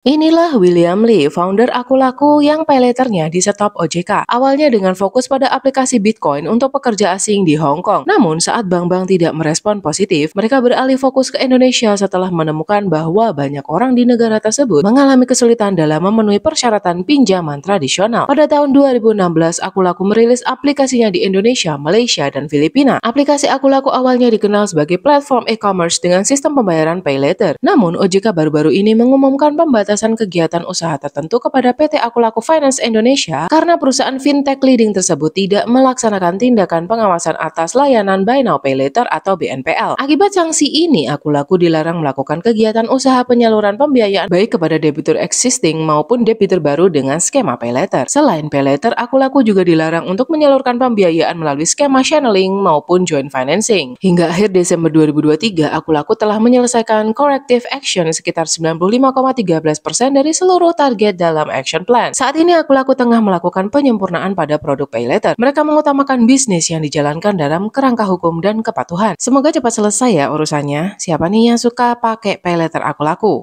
Inilah William Lee, founder Akulaku yang peleternya di setop OJK. Awalnya dengan fokus pada aplikasi Bitcoin untuk pekerja asing di Hong Kong. Namun saat bank-bank tidak merespon positif, mereka beralih fokus ke Indonesia setelah menemukan bahwa banyak orang di negara tersebut mengalami kesulitan dalam memenuhi persyaratan pinjaman tradisional. Pada tahun 2016, Akulaku merilis aplikasinya di Indonesia, Malaysia, dan Filipina. Aplikasi Akulaku awalnya dikenal sebagai platform e-commerce dengan sistem pembayaran PayLater. Namun OJK baru-baru ini mengumumkan pembatasan pembatasan kegiatan usaha tertentu kepada PT Akulaku Finance Indonesia karena perusahaan fintech leading tersebut tidak melaksanakan tindakan pengawasan atas layanan Buy Now Pay Later atau BNPL. Akibat sanksi ini, Akulaku dilarang melakukan kegiatan usaha penyaluran pembiayaan baik kepada debitur existing maupun debitur baru dengan skema Pay Later. Selain Pay Later, Akulaku juga dilarang untuk menyalurkan pembiayaan melalui skema channeling maupun joint financing. Hingga akhir Desember 2023, Akulaku telah menyelesaikan corrective action sekitar 95,13 dari seluruh target dalam action plan. Saat ini aku laku tengah melakukan penyempurnaan pada produk pay letter. Mereka mengutamakan bisnis yang dijalankan dalam kerangka hukum dan kepatuhan. Semoga cepat selesai ya urusannya. Siapa nih yang suka pakai pay letter aku laku?